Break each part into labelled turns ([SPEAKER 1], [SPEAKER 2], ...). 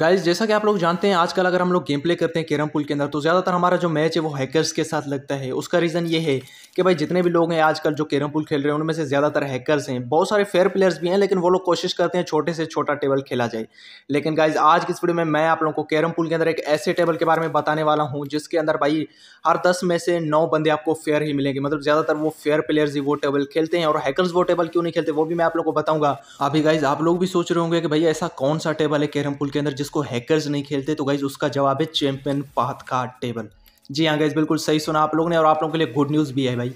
[SPEAKER 1] guys जैसा कि आप लोग जानते हैं आजकल अगर हम लोग गेम प्ले करते हैं कैरम पुल के अंदर तो ज़्यादातर हमारा जो मैच है वो हैकर्स के साथ लगता है उसका रीज़न ये है कि भाई जितने भी लोग हैं आजकल जो कैरम पुल खेल रहे हैं उनमें से ज़्यादातर हैकर्स हैं बहुत सारे फेयर प्लेयर्स भी हैं लेकिन वो लोग कोशिश करते हैं छोटे से छोटा टेबल खेला जाए लेकिन गाइज आज की इस वीडियो में मैं आप लोगों को कैरम पुल के अंदर एक ऐसे टेबल के बारे में बताने वाला हूँ जिसके अंदर भाई हर दस में से नौ बंदे आपको फेयर ही मिलेंगे मतलब ज़्यादातर वो फेयर प्लेयर्स ही वो टेबल खेलते हैं और हैकर्स वो टेबल क्यों नहीं खेलते वो भी मैं आप लोग को बताऊँगा अभी गाइज आप लोग भी सोच रहे होंगे कि भाई ऐसा कौन सा टेबल है कैरम पुल के अंदर जिसको हैकर्स नहीं खेलते तो गाइज उसका जवाब है चैम्पियन पाथ का टेबल जी हाँ गाइज बिल्कुल सही सुना आप लोगों ने और आप लोगों के लिए गुड न्यूज़ भी है भाई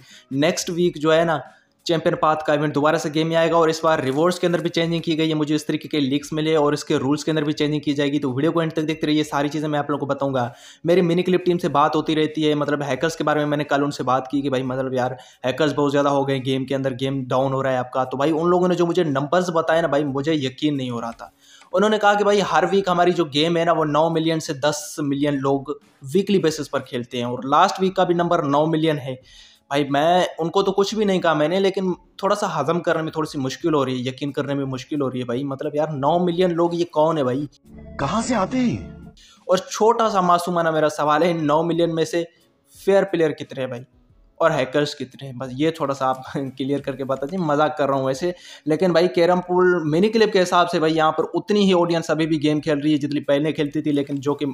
[SPEAKER 1] नेक्स्ट वीक जो है ना चैंपियन पाथ का इवेंट दोबारा से गेम में आएगा और इस बार रिवॉर्ड्स के अंदर भी चेंजिंग की गई है मुझे इस तरीके के लीक्स मिले और इसके रूल्स के अंदर भी चेंजिंग की जाएगी तो वीडियो को एंड तक देखते रहिए सारी चीज़ें मैं आप लोगों को बताऊंगा मेरी मिनी क्लिप टीम से बात होती रहती है मतलब हैकर्स के बारे में मैंने कल उनसे बात की कि भाई मतलब यार हैकर्स बहुत ज़्यादा हो गए गेम के अंदर गेम डाउन हो रहा है आपका तो भाई उन लोगों ने जो मुझे नंबर्स बताए ना भाई मुझे यकीन नहीं हो रहा था उन्होंने कहा कि भाई हर वीक हमारी जो गेम है ना वो नौ मिलियन से दस मिलियन लोग वीकली बेसिस पर खेलते हैं और लास्ट वीक का भी नंबर नौ मिलियन है भाई मैं उनको तो कुछ भी नहीं कहा मैंने लेकिन थोड़ा सा हजम करने में थोड़ी सी मुश्किल हो रही है यकीन करने में मुश्किल हो रही है भाई मतलब यार नौ मिलियन लोग ये कौन है भाई कहाँ से आते हैं और छोटा सा मासूमाना मेरा सवाल है नौ मिलियन में से फेयर प्लेयर कितने हैं भाई और हैकर्स कितने हैं बस ये थोड़ा सा आप क्लियर करके बता दें मजाक कर रहा हूँ वैसे लेकिन भाई कैरम पुल मिनी क्लिप के हिसाब से भाई यहाँ पर उतनी ही ऑडियंस अभी भी गेम खेल रही है जितनी पहले खेलती थी लेकिन जो कि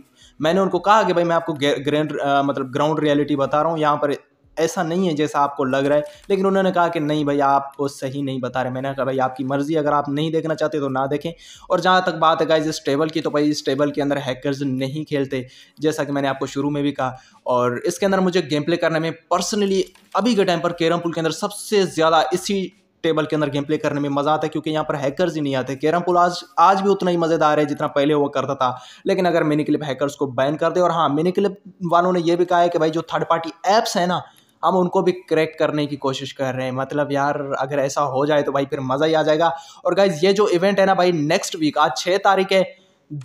[SPEAKER 1] मैंने उनको कहा कि भाई मैं आपको ग्रैंड मतलब ग्राउंड रियलिटी बता रहा हूँ यहाँ पर ऐसा नहीं है जैसा आपको लग रहा है लेकिन उन्होंने कहा कि नहीं भाई आपको सही नहीं बता रहे मैंने कहा भाई आपकी मर्ज़ी अगर आप नहीं देखना चाहते तो ना देखें और जहाँ तक बात है गाइज इस टेबल की तो भाई इस टेबल के अंदर हैकर्स नहीं खेलते जैसा कि मैंने आपको शुरू में भी कहा और इसके अंदर मुझे गेम प्ले करने में पर्सनली अभी के टाइम पर कैरम पुल के अंदर सबसे ज़्यादा इसी टेबल के अंदर गेम प्ले करने में मज़ा आता है क्योंकि यहाँ पर हैकर्स ही नहीं आते कैरम पुल आज आज भी उतना ही मज़ेदार है जितना पहले हुआ करता था लेकिन अगर मिनी क्लिप हैकर्स को बैन कर दे और हाँ मिनी क्लिप वालों ने यह भी कहा है कि भाई जो थर्ड पार्टी ऐप्स हैं ना हम उनको भी क्रैक करने की कोशिश कर रहे हैं मतलब यार अगर ऐसा हो जाए तो भाई फिर मज़ा ही आ जाएगा और गाइज ये जो इवेंट है ना भाई नेक्स्ट वीक आज छः तारीख है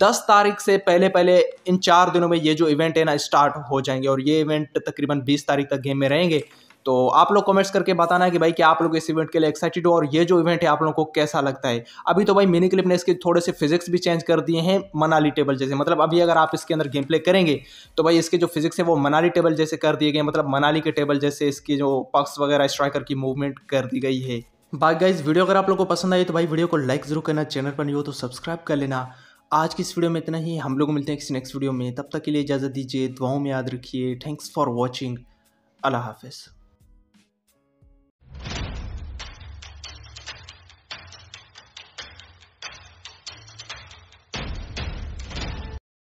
[SPEAKER 1] दस तारीख से पहले पहले इन चार दिनों में ये जो इवेंट है ना स्टार्ट हो जाएंगे और ये इवेंट तकरीबन बीस तारीख तक गेम में रहेंगे तो आप लोग कमेंट्स करके बताना है कि भाई क्या आप लोग इस इवेंट के लिए एक्साइटेड हो और ये जो इवेंट है आप लोगों को कैसा लगता है अभी तो भाई मिनी क्लिप ने इसके थोड़े से फिजिक्स भी चेंज कर दिए हैं मनाली टेबल जैसे मतलब अभी अगर आप इसके अंदर गेम प्ले करेंगे तो भाई इसके जो फिजिक्स है वो मनाली टेबल जैसे कर दिए गए मतलब मनाली के टेबल जैसे इसकी जो पक्स वगैरह स्ट्राइकर की मूवमेंट कर दी गई है बाकी गाइज वीडियो अगर आप लोग को पसंद आई तो भाई वीडियो को लाइक जरूर करना चैनल पर नहीं हो तो सब्सक्राइब कर लेना आज की इस वीडियो में इतना ही हम लोग मिलते हैं किसी नेक्स्ट वीडियो में तब तक के लिए इजाज़त दीजिए दुआओं में याद रखिए थैंक्स फॉर वॉचिंग अल्लाह हाफिज़